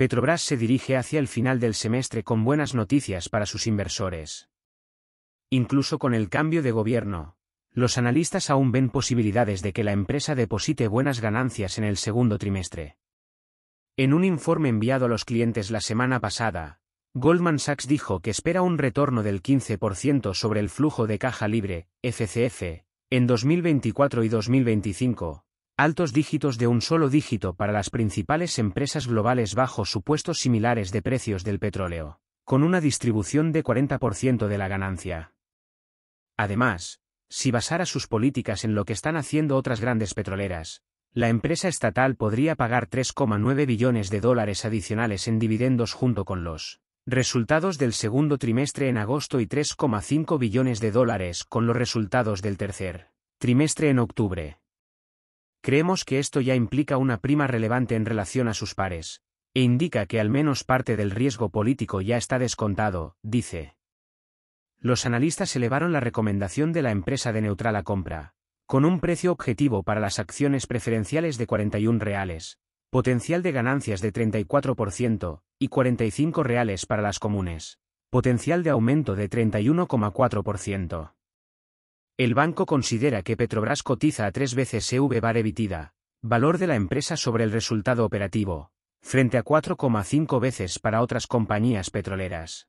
Petrobras se dirige hacia el final del semestre con buenas noticias para sus inversores. Incluso con el cambio de gobierno, los analistas aún ven posibilidades de que la empresa deposite buenas ganancias en el segundo trimestre. En un informe enviado a los clientes la semana pasada, Goldman Sachs dijo que espera un retorno del 15% sobre el flujo de caja libre, FCF, en 2024 y 2025, altos dígitos de un solo dígito para las principales empresas globales bajo supuestos similares de precios del petróleo, con una distribución de 40% de la ganancia. Además, si basara sus políticas en lo que están haciendo otras grandes petroleras, la empresa estatal podría pagar 3,9 billones de dólares adicionales en dividendos junto con los resultados del segundo trimestre en agosto y 3,5 billones de dólares con los resultados del tercer trimestre en octubre. Creemos que esto ya implica una prima relevante en relación a sus pares, e indica que al menos parte del riesgo político ya está descontado, dice. Los analistas elevaron la recomendación de la empresa de neutral a compra, con un precio objetivo para las acciones preferenciales de 41 reales, potencial de ganancias de 34% y 45 reales para las comunes, potencial de aumento de 31,4%. El banco considera que Petrobras cotiza a tres veces EV bar evitida, valor de la empresa sobre el resultado operativo, frente a 4,5 veces para otras compañías petroleras.